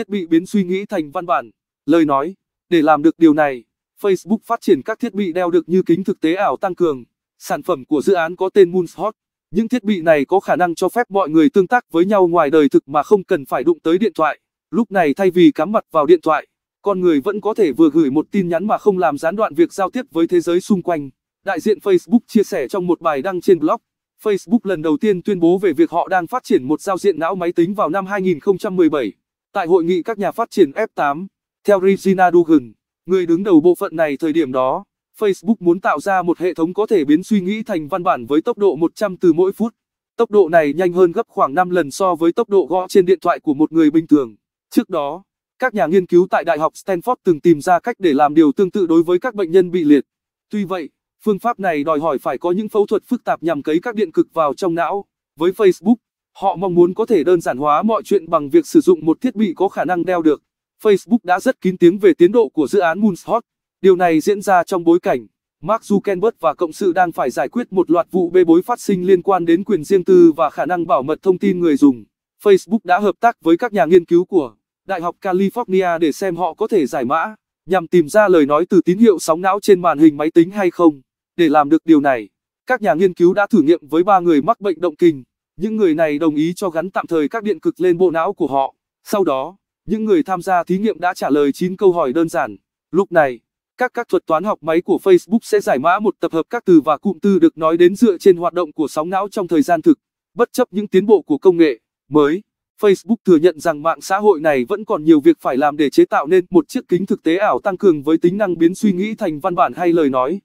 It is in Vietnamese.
thiết bị biến suy nghĩ thành văn bản, lời nói. Để làm được điều này, Facebook phát triển các thiết bị đeo được như kính thực tế ảo tăng cường. Sản phẩm của dự án có tên Moonshot. Những thiết bị này có khả năng cho phép mọi người tương tác với nhau ngoài đời thực mà không cần phải đụng tới điện thoại. Lúc này thay vì cắm mặt vào điện thoại, con người vẫn có thể vừa gửi một tin nhắn mà không làm gián đoạn việc giao tiếp với thế giới xung quanh. Đại diện Facebook chia sẻ trong một bài đăng trên blog, Facebook lần đầu tiên tuyên bố về việc họ đang phát triển một giao diện não máy tính vào năm 2017. Tại hội nghị các nhà phát triển F8, theo Regina Dugan, người đứng đầu bộ phận này thời điểm đó, Facebook muốn tạo ra một hệ thống có thể biến suy nghĩ thành văn bản với tốc độ 100 từ mỗi phút. Tốc độ này nhanh hơn gấp khoảng 5 lần so với tốc độ gõ trên điện thoại của một người bình thường. Trước đó, các nhà nghiên cứu tại Đại học Stanford từng tìm ra cách để làm điều tương tự đối với các bệnh nhân bị liệt. Tuy vậy, phương pháp này đòi hỏi phải có những phẫu thuật phức tạp nhằm cấy các điện cực vào trong não. Với Facebook, Họ mong muốn có thể đơn giản hóa mọi chuyện bằng việc sử dụng một thiết bị có khả năng đeo được. Facebook đã rất kín tiếng về tiến độ của dự án Moonshot. Điều này diễn ra trong bối cảnh Mark Zuckerberg và cộng sự đang phải giải quyết một loạt vụ bê bối phát sinh liên quan đến quyền riêng tư và khả năng bảo mật thông tin người dùng. Facebook đã hợp tác với các nhà nghiên cứu của Đại học California để xem họ có thể giải mã, nhằm tìm ra lời nói từ tín hiệu sóng não trên màn hình máy tính hay không. Để làm được điều này, các nhà nghiên cứu đã thử nghiệm với ba người mắc bệnh động kinh. Những người này đồng ý cho gắn tạm thời các điện cực lên bộ não của họ. Sau đó, những người tham gia thí nghiệm đã trả lời 9 câu hỏi đơn giản. Lúc này, các các thuật toán học máy của Facebook sẽ giải mã một tập hợp các từ và cụm từ được nói đến dựa trên hoạt động của sóng não trong thời gian thực. Bất chấp những tiến bộ của công nghệ mới, Facebook thừa nhận rằng mạng xã hội này vẫn còn nhiều việc phải làm để chế tạo nên một chiếc kính thực tế ảo tăng cường với tính năng biến suy nghĩ thành văn bản hay lời nói.